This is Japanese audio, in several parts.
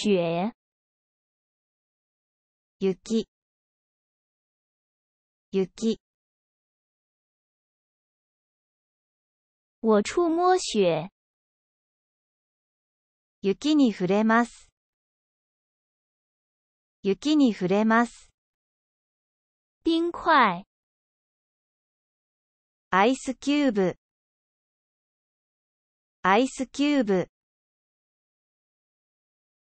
雪雪雪我触摸雪雪に触れます雪に触れます冰块。アイスキューブアイスキューブ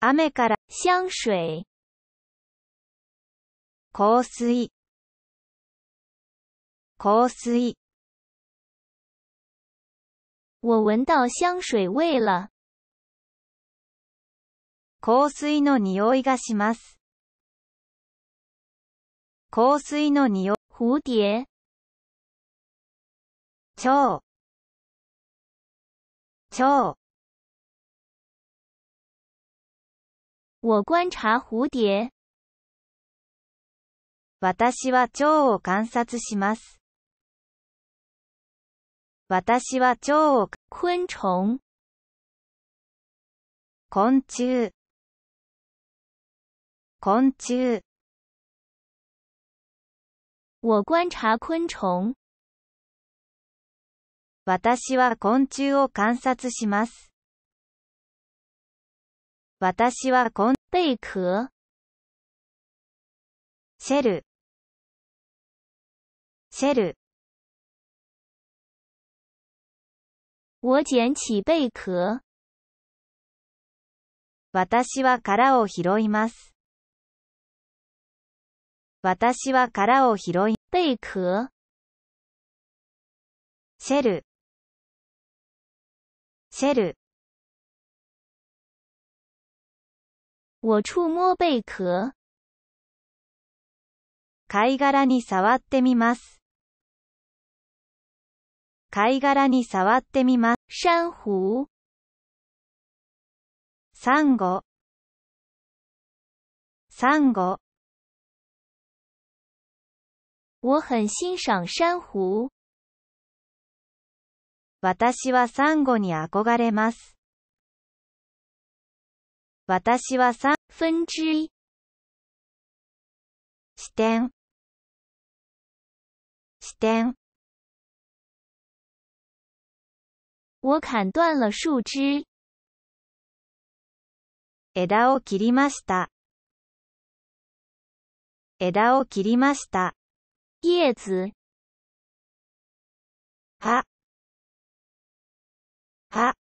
雨から香水香水香水我闻到香水味了。香水の匂いがします。香水の匂い。蝴蝶。蝶。蝶。我观察蝴蝶。私は蝶を観察します。私は蝶を昆虫昆虫昆虫我观察昆虫私は昆虫を観察します。私はこん、贝壳。シェル。シェル。我捡起贝壳。私は殻を拾います。私は殻を拾い、贝壳。シェル。シェル。我触摸贝壳。貝殻に触ってみます。貝殻に触ってみます。珊瑚。サンゴ。サンゴ。我很欣赏珊瑚。私はサンゴに憧れます。私は三分之一。視点。視点。我砍断了树枝。枝を切りました。枝を切りました。叶子。は。は。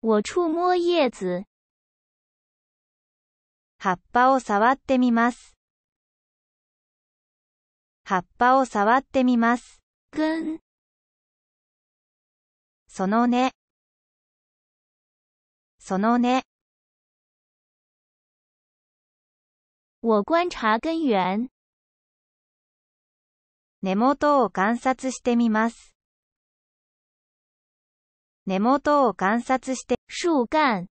我触摸叶子。葉っぱを触ってみます。葉っぱを触ってみます。ぐその根。その根。我观察根源。根元を観察してみます。根元を観察して、树干。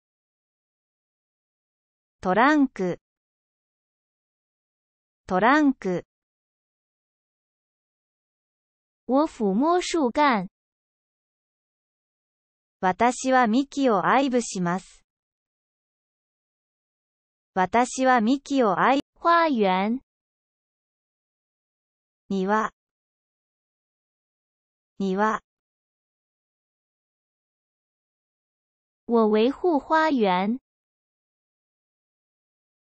トランク、トランク。我抚摸树干。私は幹を愛撫します。私は幹を愛、花園。庭。庭。我维护花园。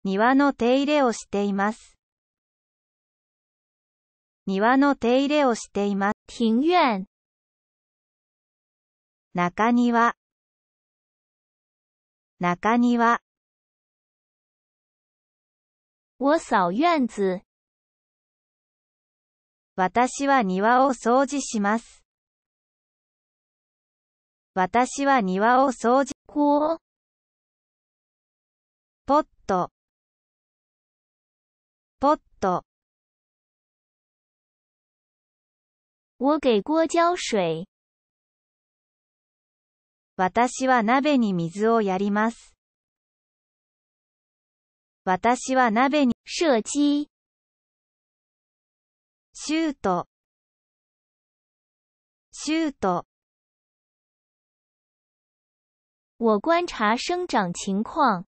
庭の手入れをしています。庭の手入れをしています。庭院。中庭。中庭。我扫院子。私は庭を掃除します。私は庭を掃除。こうポット。ポット。我给锅浇水。私は鍋に水をやります。私は鍋に、射击。シュート。シュート。我观察生长情况。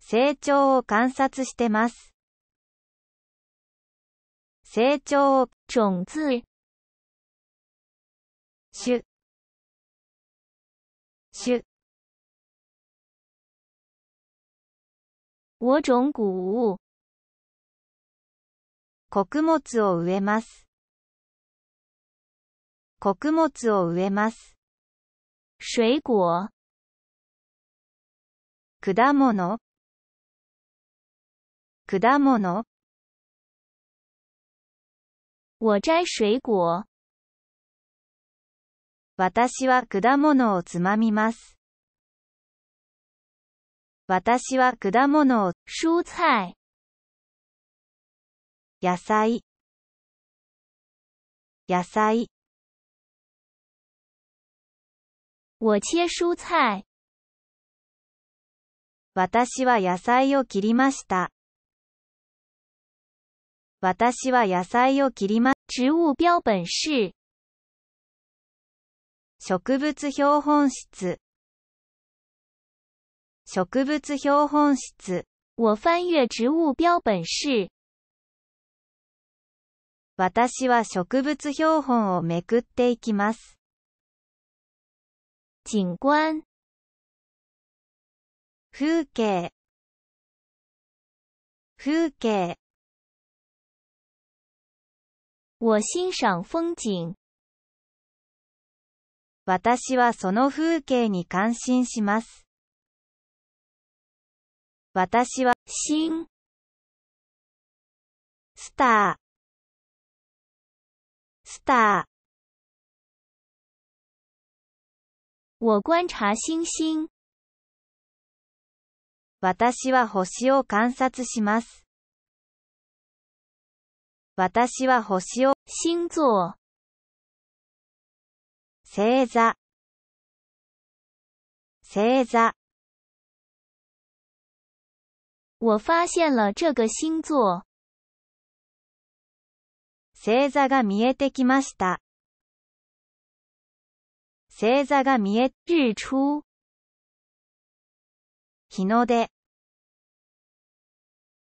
成長を観察してます。成長、種子。種。種。我种谷物。穀物を植えます。穀物を植えます。水果。果物果物我摘水果。私は果物をつまみます。私は果物を、蔬菜。野菜。野菜。我切蔬菜。私は野菜を切りました。私は野菜を切りま、植物標本室。植物標本室。植物標本室。我翻阅植物標本室。私は植物標本をめくっていきます。景観風景風景我欣赏风景。私はその風景に感心します。私は、新、スター、スター。我观察星星。私は星を観察します。私は星を、星座、星座、星座。我发现了这个星座。星座が見えてきました。星座が見え、日出。日の出。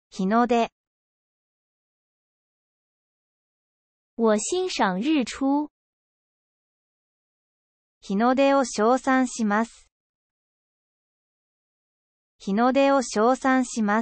日の出。我欣賞日出。日の出を称賛します。日の出を称賛します。